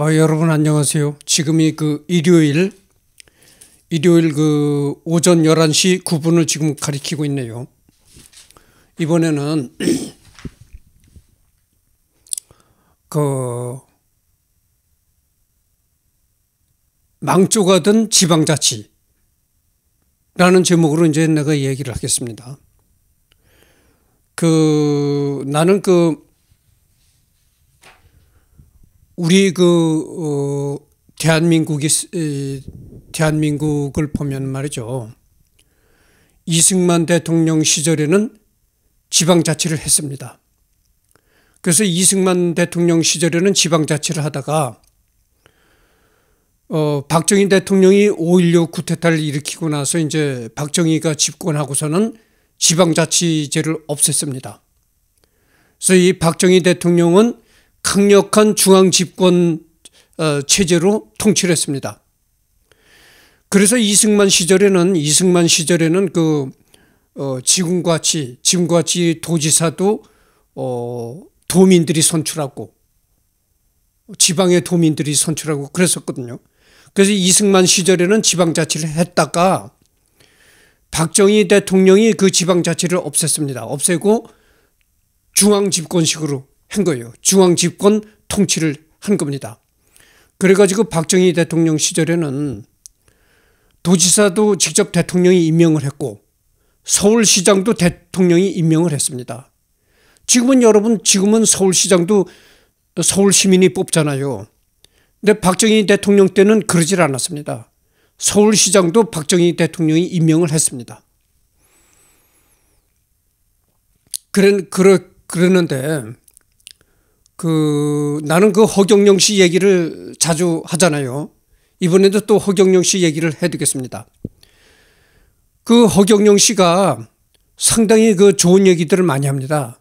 어, 여러분 안녕하세요. 지금이 그 일요일, 일요일 그 오전 11시 9분을 지금 가리키고 있네요. 이번에는 그 망조가 된 지방자치라는 제목으로 이제 내가 얘기를 하겠습니다. 그 나는 그 우리 그 어, 대한민국이 대한민국을 보면 말이죠. 이승만 대통령 시절에는 지방자치를 했습니다. 그래서 이승만 대통령 시절에는 지방자치를 하다가 어, 박정희 대통령이 5.16 쿠데타를 일으키고 나서 이제 박정희가 집권하고서는 지방자치제를 없앴습니다. 그래서 이 박정희 대통령은 강력한 중앙 집권 어, 체제로 통치를 했습니다. 그래서 이승만 시절에는 이승만 시절에는 그 어, 지금과 같이 지금과 같이 도지사도 어, 도민들이 선출하고 지방의 도민들이 선출하고 그랬었거든요. 그래서 이승만 시절에는 지방자치를 했다가 박정희 대통령이 그 지방자치를 없앴습니다. 없애고 중앙집권식으로 한 거예요. 중앙 집권 통치를 한 겁니다. 그래가지고 박정희 대통령 시절에는 도지사도 직접 대통령이 임명을 했고 서울시장도 대통령이 임명을 했습니다. 지금은 여러분 지금은 서울시장도 서울 시민이 뽑잖아요. 근데 박정희 대통령 때는 그러질 않았습니다. 서울시장도 박정희 대통령이 임명을 했습니다. 그래, 그러, 그러는데 그 나는 그 허경영 씨 얘기를 자주 하잖아요. 이번에도 또 허경영 씨 얘기를 해드리겠습니다. 그 허경영 씨가 상당히 그 좋은 얘기들을 많이 합니다.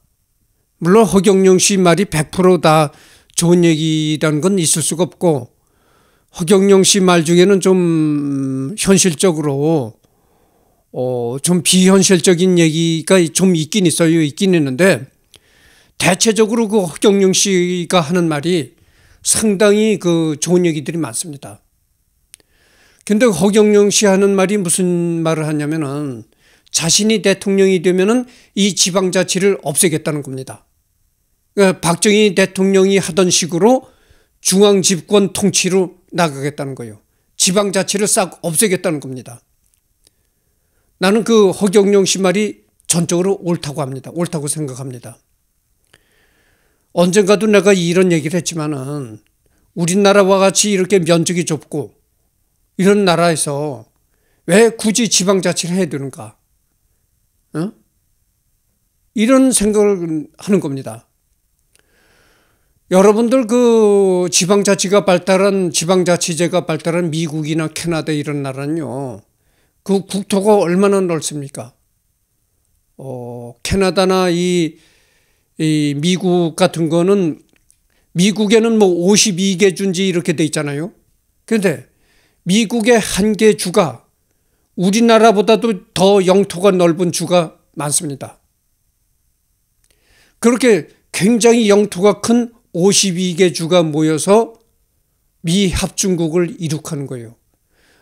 물론 허경영 씨 말이 100%다 좋은 얘기라는 건 있을 수가 없고 허경영 씨 말 중에는 좀 현실적으로 어, 좀 비현실적인 얘기가 좀 있긴 있어요. 있긴 있는데 대체적으로 그 허경영 씨가 하는 말이 상당히 그 좋은 얘기들이 많습니다. 근데 허경영 씨 하는 말이 무슨 말을 하냐면은 자신이 대통령이 되면은 이 지방자치를 없애겠다는 겁니다. 그러니까 박정희 대통령이 하던 식으로 중앙집권 통치로 나가겠다는 거예요. 지방자치를 싹 없애겠다는 겁니다. 나는 그 허경영 씨 말이 전적으로 옳다고 합니다. 옳다고 생각합니다. 언젠가도 내가 이런 얘기를 했지만은 우리나라와 같이 이렇게 면적이 좁고 이런 나라에서 왜 굳이 지방자치를 해야 되는가? 어? 이런 생각을 하는 겁니다. 여러분들 그 지방자치가 발달한 지방자치제가 발달한 미국이나 캐나다 이런 나라는요. 그 국토가 얼마나 넓습니까? 어, 캐나다나 이이 미국 같은 거는 미국에는 뭐 52개 주인지 이렇게 돼 있잖아요. 그런데 미국의 한 개 주가 우리나라보다도 더 영토가 넓은 주가 많습니다. 그렇게 굉장히 영토가 큰 52개 주가 모여서 미 합중국을 이룩하는 거예요.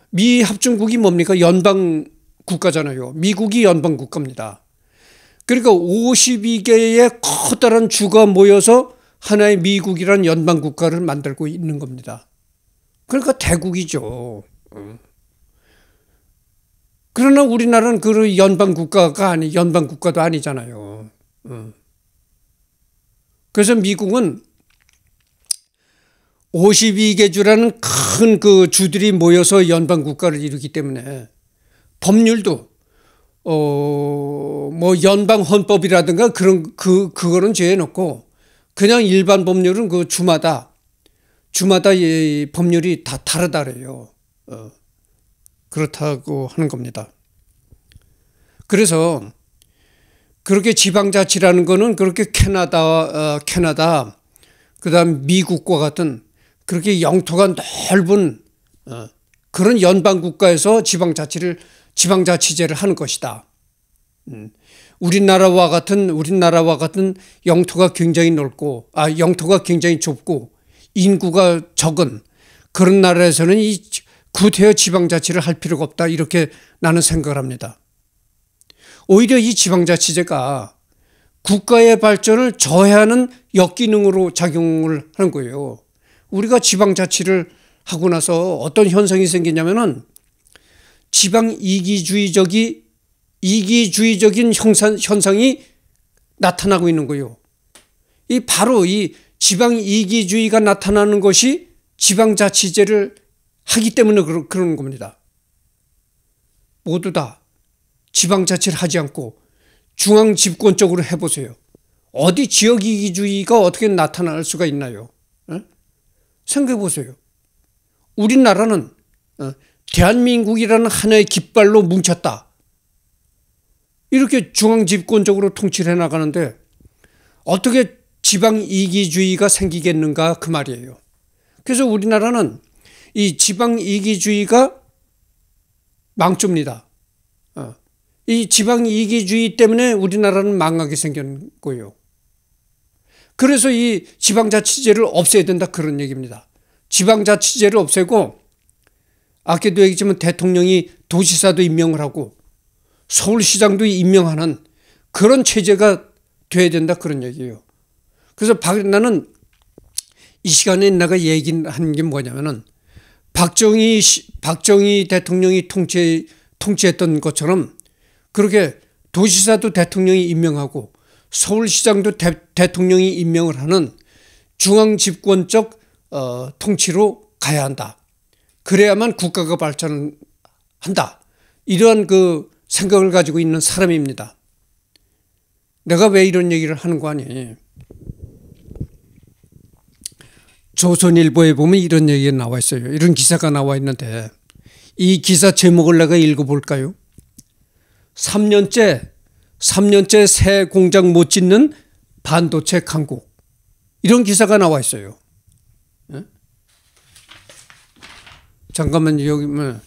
미 합중국이 뭡니까? 연방 국가잖아요. 미국이 연방 국가입니다. 그러니까 52개의 커다란 주가 모여서 하나의 미국이란 연방 국가를 만들고 있는 겁니다. 그러니까 대국이죠. 어. 그러나 우리나라는 그 연방 국가가 아니 연방 국가도 아니잖아요. 어. 그래서 미국은 52개 주라는 큰 그 주들이 모여서 연방 국가를 이루기 때문에 법률도 어, 뭐 연방 헌법이라든가 그런 그 그거는 제외놓고 그냥 일반 법률은 그 주마다 주마다 이 법률이 다 다르다래요. 그 어, 그렇다고 하는 겁니다. 그래서 그렇게 지방자치라는 거는 그렇게 캐나다 어, 캐나다 그다음 미국과 같은 그렇게 영토가 넓은 어, 그런 연방 국가에서 지방자치를 지방자치제를 하는 것이다. 음. 우리나라와 같은 우리나라와 같은 영토가 굉장히 넓고 아 영토가 굉장히 좁고 인구가 적은 그런 나라에서는 이 구태여 지방자치를 할 필요가 없다 이렇게 나는 생각을 합니다. 오히려 이 지방자치제가 국가의 발전을 저해하는 역기능으로 작용을 하는 거예요. 우리가 지방자치를 하고 나서 어떤 현상이 생기냐면은 지방 이기주의적이 이기주의적인 형상, 현상이 나타나고 있는 거요. 이 바로 이 지방 이기주의가 나타나는 것이 지방자치제를 하기 때문에 그러, 그러는 겁니다. 모두 다 지방자치를 하지 않고 중앙 집권적으로 해보세요. 어디 지역 이기주의가 어떻게 나타날 수가 있나요? 어? 생각해 보세요. 우리나라는 어? 대한민국이라는 하나의 깃발로 뭉쳤다. 이렇게 중앙집권적으로 통치를 해나가는데 어떻게 지방이기주의가 생기겠는가 그 말이에요. 그래서 우리나라는 이 지방이기주의가 망조입니다. 어. 이 지방이기주의 때문에 우리나라는 망하게 생겼고요. 그래서 이 지방자치제를 없애야 된다 그런 얘기입니다. 지방자치제를 없애고 아까도 얘기했지만 대통령이 도지사도 임명을 하고 서울시장도 임명하는 그런 체제가 돼야 된다 그런 얘기예요. 그래서 박, 나는 이 시간에 내가 얘기한 게 뭐냐면은 박정희 박정희 대통령이 통치 통치했던 것처럼 그렇게 도시사도 대통령이 임명하고 서울시장도 대, 통령이 임명을 하는 중앙 집권적 어, 통치로 가야 한다. 그래야만 국가가 발전한다. 이러한 그 생각을 가지고 있는 사람입니다. 내가 왜 이런 얘기를 하는 거 아니? 조선일보에 보면 이런 얘기가 나와 있어요. 이런 기사가 나와 있는데 이 기사 제목을 내가 읽어볼까요? 3년째 3년째 새 공장 못 짓는 반도체 강국 이런 기사가 나와 있어요. 잠깐만 여기 뭐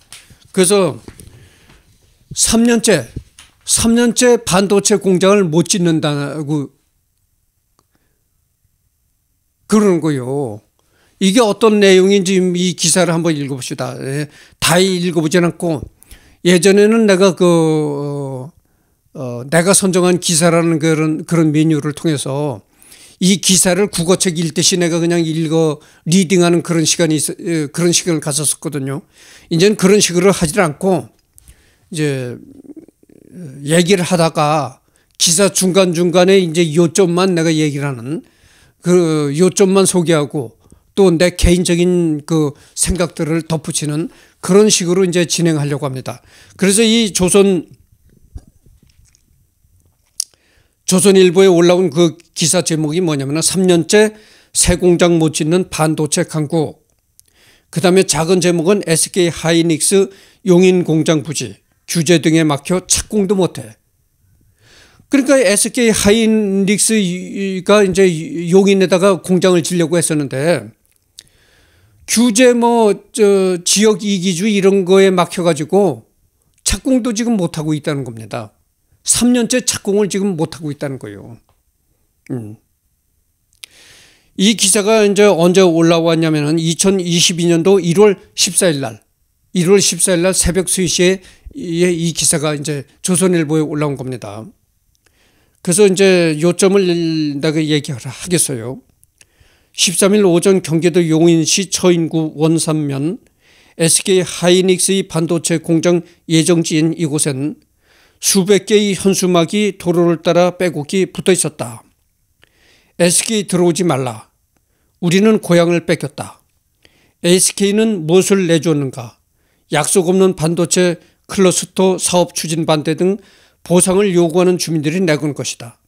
그래서 3년째 3년째 반도체 공장을 못 짓는다고 그러는 거요. 이게 어떤 내용인지 이 기사를 한번 읽어봅시다. 예, 다 읽어보진 않고 예전에는 내가 그 어, 어, 내가 선정한 기사라는 그런 그런 메뉴를 통해서 이 기사를 국어책 읽듯이 내가 그냥 읽어 리딩하는 그런 시간이 있어, 그런 시간을 가었거든요 이제는 그런 식으로 하질 않고 이제 얘기를 하다가 기사 중간 중간에 이제 요점만 내가 얘기를 하는 그 요점만 소개하고 또 내 개인적인 그 생각들을 덧붙이는 그런 식으로 이제 진행하려고 합니다. 그래서 이 조선 조선일보에 올라온 그 기사 제목이 뭐냐면 3년째 새 공장 못 짓는 반도체 강국그 다음에 작은 제목은 SK 하이닉스 용인 공장 부지. 규제 등에 막혀 착공도 못해. 그러니까 SK 하이닉스가 이제 용인에다가 공장을 짓려고 했었는데 규제 뭐저 지역 이기주 이런 거에 막혀가지고 착공도 지금 못하고 있다는 겁니다. 3년째 착공을 지금 못하고 있다는 거예요. 음. 이 기사가 이제 언제 올라왔냐면은 2022년도 1월 14일 날, 1월 14일 날 새벽 3시에 이 기사가 이제 조선일보에 올라온 겁니다. 그래서 이제 요점을 내가 얘기하겠어요. 13일 오전 경기도 용인시 처인구 원산면 SK 하이닉스의 반도체 공장 예정지인 이곳엔 수백 개의 현수막이 도로를 따라 빼곡히 붙어 있었다. SK 들어오지 말라. 우리는 고향을 뺏겼다. SK는 무엇을 내주는가 약속 없는 반도체 클러스터 사업 추진 반대 등 보상을 요구하는 주민들이 내건 것이다.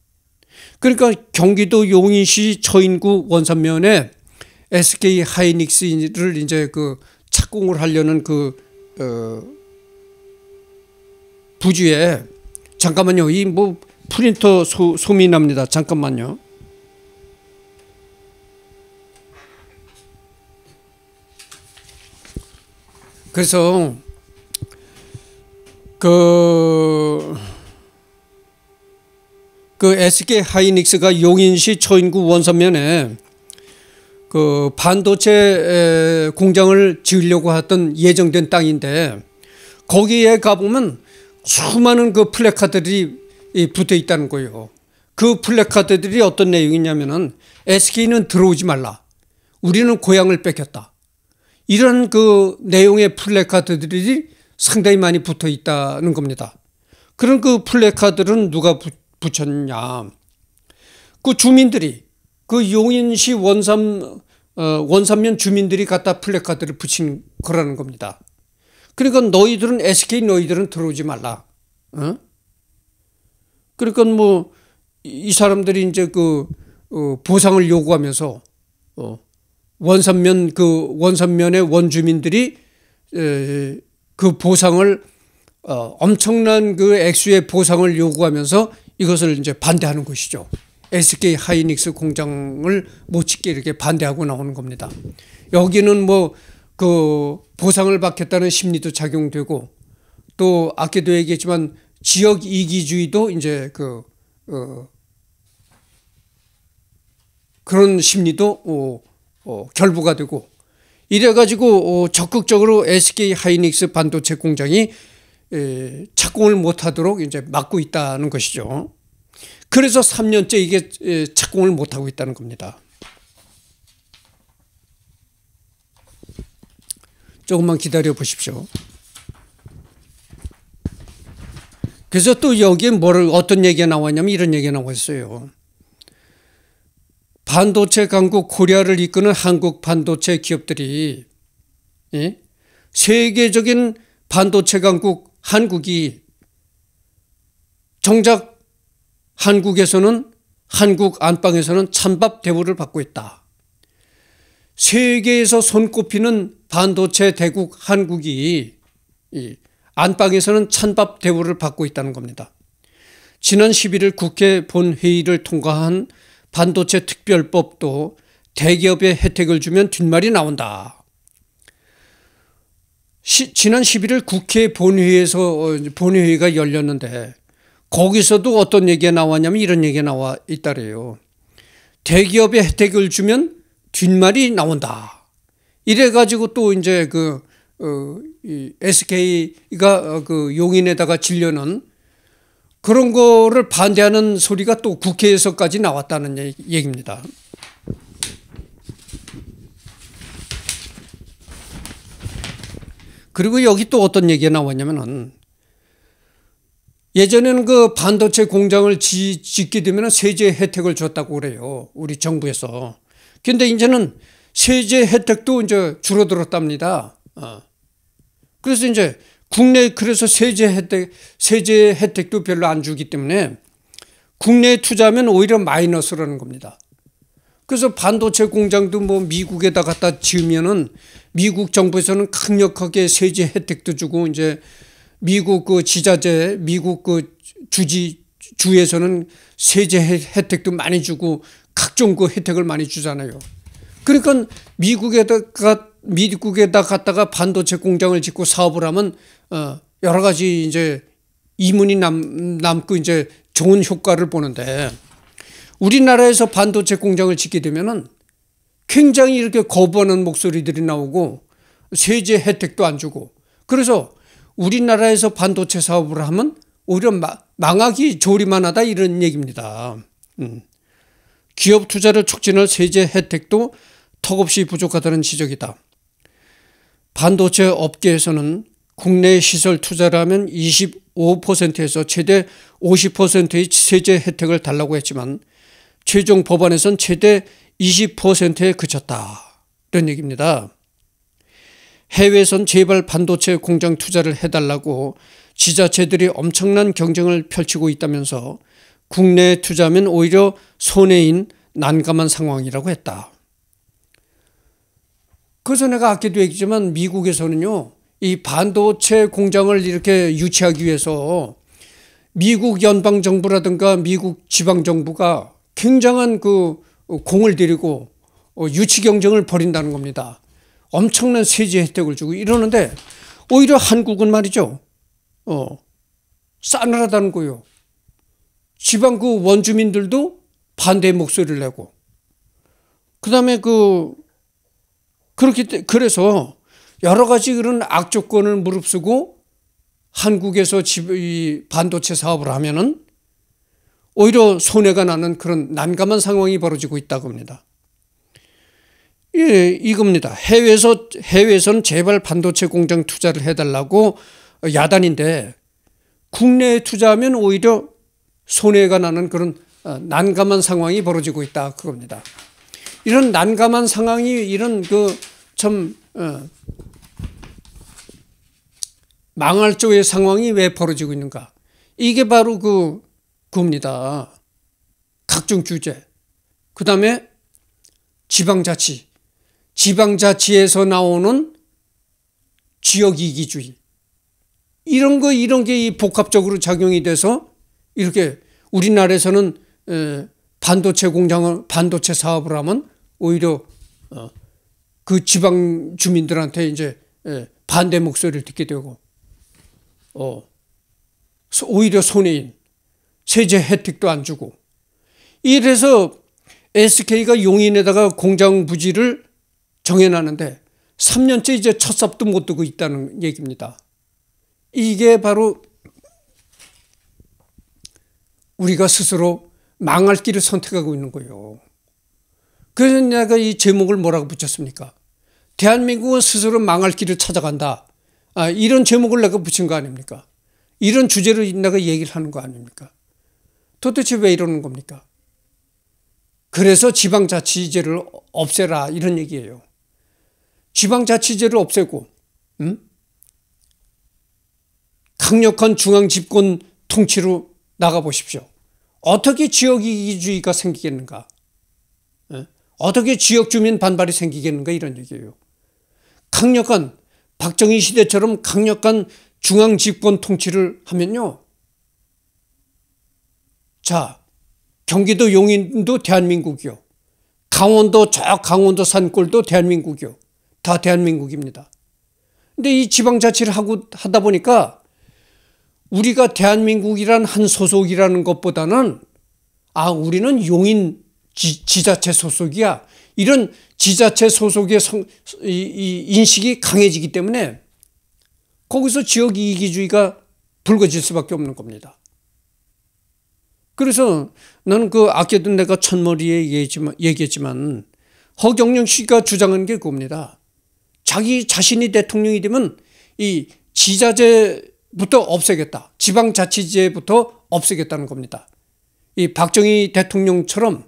그러니까 경기도 용인시 처인구 원산면에 SK 하이닉스를 이제 그 착공을 하려는 그 어, 부지에 잠깐만요. 이 뭐 프린터 소, 소이 납니다. 잠깐만요. 그래서 그, 그 SK 하이닉스가 용인시 초인구 원서면에 그 반도체 공장을 지으려고 했던 예정된 땅인데 거기에 가보면 수많은 그 플래카드들이 붙어 있다는 거예요. 그 플래카드들이 어떤 내용이냐면은 SK는 들어오지 말라. 우리는 고향을 뺏겼다. 이런 그 내용의 플래카드들이 상당히 많이 붙어 있다는 겁니다. 그런 그 플래카드는 누가 부, 붙였냐? 그 주민들이 그 용인시 원삼 어, 원삼면 주민들이 갖다 플래카드를 붙인 거라는 겁니다. 그러니까 너희들은 SK 너희들은 들어오지 말라. 어? 그러니까 뭐 이 사람들이 이제 그 어, 보상을 요구하면서 어, 원산면 그 원산면의 원주민들이 에, 그 보상을 어, 엄청난 그 액수의 보상을 요구하면서 이것을 이제 반대하는 것이죠. SK 하이닉스 공장을 못 짓게 이렇게 반대하고 나오는 겁니다. 여기는 뭐그 보상을 받겠다는 심리도 작용되고 또 아까도 얘기했지만 지역 이기주의도 이제 그 어, 그런 심리도 어, 어, 결부가 되고 이래가지고 어, 적극적으로 SK 하이닉스 반도체 공장이 에, 착공을 못하도록 이제 막고 있다는 것이죠. 그래서 3년째 이게 착공을 못하고 있다는 겁니다. 조금만 기다려 보십시오. 그래서 또 여기에 뭐를 어떤 얘기가 나왔냐면 이런 얘기가 나왔어요. 반도체 강국 코리아를 이끄는 한국 반도체 기업들이 예? 세계적인 반도체 강국 한국이 정작 한국에서는 한국 안방에서는 찬밥 대우를 받고 있다. 세계에서 손꼽히는 반도체 대국 한국이 안방에서는 찬밥 대우를 받고 있다는 겁니다. 지난 11일 국회 본회의를 통과한 반도체 특별법도 대기업에 혜택을 주면 뒷말이 나온다. 시, 지난 11일 국회 본회의에서 어, 본회의가 열렸는데 거기서도 어떤 얘기가 나왔냐면 이런 얘기가 나와 있다래요. 대기업에 혜택을 주면 뒷말이 나온다. 이래가지고 또 이제 그, 어, 이 SK가 어, 그 용인에다가 질려는 그런 거를 반대하는 소리가 또 국회에서까지 나왔다는 얘기입니다. 그리고 여기 또 어떤 얘기가 나왔냐면은 예전에는 그 반도체 공장을 지, 짓게 되면 세제 혜택을 줬다고 그래요. 우리 정부에서. 근데 이제는 세제 혜택도 이제 줄어들었답니다. 어. 그래서 이제 국내 그래서 세제 혜택 세제 혜택도 별로 안 주기 때문에 국내에 투자하면 오히려 마이너스라는 겁니다. 그래서 반도체 공장도 뭐 미국에다 갖다 지으면은 미국 정부에서는 강력하게 세제 혜택도 주고 이제 미국 그 지자재 미국 그 주지 주에서는 세제 혜택도 많이 주고 각종 그 혜택을 많이 주잖아요. 그러니까 미국에다가 미국에다 갔다가 반도체 공장을 짓고 사업을 하면 어 여러 가지 이제 이문이 남, 남고 이제 좋은 효과를 보는데 우리나라에서 반도체 공장을 짓게 되면은 굉장히 이렇게 거부하는 목소리들이 나오고 세제 혜택도 안 주고 그래서 우리나라에서 반도체 사업을 하면 오히려 망하기 조리만 하다 이런 얘기입니다. 음. 기업 투자를 촉진할 세제 혜택도 턱없이 부족하다는 지적이다. 반도체 업계에서는 국내 시설 투자를 하면 25%에서 최대 50%의 세제 혜택을 달라고 했지만 최종 법안에선 최대 20%에 그쳤다. 이런 얘기입니다. 해외선 제발 반도체 공장 투자를 해달라고 지자체들이 엄청난 경쟁을 펼치고 있다면서 국내에 투자하면 오히려 손해인 난감한 상황이라고 했다. 그래서 내가 아까도 얘기했지만 미국에서는요. 이 반도체 공장을 이렇게 유치하기 위해서 미국 연방 정부라든가 미국 지방 정부가 굉장한 그 공을 들이고 어, 유치 경쟁을 벌인다는 겁니다. 엄청난 세제 혜택을 주고 이러는데 오히려 한국은 말이죠. 어, 싸늘하다는 거요. 지방 그 원주민들도 반대 의 목소리를 내고 그다음에 그 그렇기 그래서 여러 가지 그런 악조건을 무릅쓰고 한국에서 집, 이 반도체 사업을 하면은 오히려 손해가 나는 그런 난감한 상황이 벌어지고 있다고 합니다. 예, 이겁니다. 해외에서 해외에서는 제발 반도체 공장 투자를 해달라고 야단인데 국내에 투자하면 오히려 손해가 나는 그런 어, 난감한 상황이 벌어지고 있다 그겁니다. 이런 난감한 상황이 이런 그참 어, 망할 쪽의 상황이 왜 벌어지고 있는가? 이게 바로 그 겁니다. 각종 규제. 그 다음에 지방자치. 지방자치에서 나오는 지역이기주의. 이런 거, 이런 게 복합적으로 작용이 돼서 이렇게 우리나라에서는 반도체 공장을 반도체 사업을 하면 오히려 어, 그 지방 주민들한테 이제 반대 목소리를 듣게 되고 어, 오히려 손해인 세제 혜택도 안 주고 이래서 SK가 용인에다가 공장 부지를 정해놨는데 3년째 이제 첫쌉도못 두고 있다는 얘기입니다. 이게 바로 우리가 스스로 망할 길을 선택하고 있는 거예요. 그래서 내가 이 제목을 뭐라고 붙였습니까? 대한민국은 스스로 망할 길을 찾아간다. 아, 이런 제목을 내가 붙인 거 아닙니까? 이런 주제로 내가 얘기를 하는 거 아닙니까? 도대체 왜 이러는 겁니까? 그래서 지방자치제를 없애라 이런 얘기예요. 지방자치제를 없애고 음? 강력한 중앙집권 통치로 나가보십시오. 어떻게 지역 이기주의가 생기겠는가? 예? 어떻게 지역 주민 반발이 생기겠는가 이런 얘기예요. 강력한 박정희 시대처럼 강력한 중앙 집권 통치를 하면요. 자, 경기도 용인도 대한민국이요. 강원도 저 강원도 산골도 대한민국이요. 다 대한민국입니다. 근데 이 지방자치를 하고 하다 보니까 우리가 대한민국이란 한 소속이라는 것보다는 아 우리는 용인 지, 자체 소속이야 이런 지자체 소속의 성, 이, 이 인식이 강해지기 때문에 거기서 지역 이기주의가 불거질 수밖에 없는 겁니다. 그래서 나는 그 아껴도 내가 첫머리에 얘기했지만, 얘기했지만 허경영 씨가 주장한 게 그겁니다. 자기 자신이 대통령이 되면 이 지자재 부터 없애겠다. 지방자치제부터 없애겠다는 겁니다. 이 박정희 대통령처럼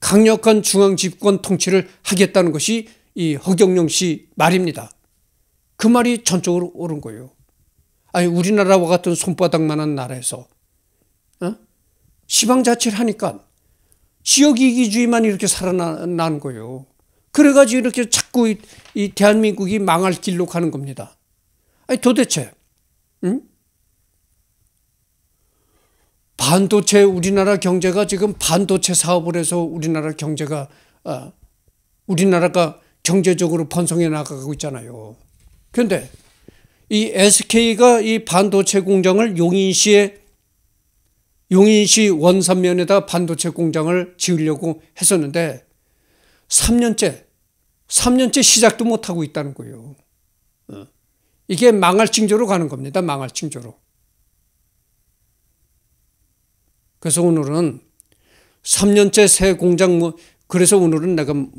강력한 중앙 집권 통치를 하겠다는 것이 이 허경영 씨 말입니다. 그 말이 전적으로 옳은 거예요. 아니 우리나라와 같은 손바닥만한 나라에서 어? 지방자치를 하니까 지역이기주의만 이렇게 살아나는 거예요. 그래가지고 이렇게 자꾸 이, 이 대한민국이 망할 길로 가는 겁니다. 아니 도대체 반도체 우리나라 경제가 지금 반도체 사업을 해서 우리나라 경제가 아, 우리나라가 경제적으로 번성해 나가고 있잖아요. 그런데 이 SK가 이 반도체 공장을 용인시에 용인시 원산면에다 반도체 공장을 지으려고 했었는데 3년째 3년째 시작도 못 하고 있다는 거예요. 어. 이게 망할 징조로 가는 겁니다. 망할 징조로. 그래서 오늘은 3년째 새 공장 뭐 그래서 오늘은 내가 음,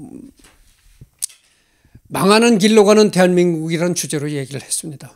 망하는 길로 가는 대한민국이라는 주제로 얘기를 했습니다.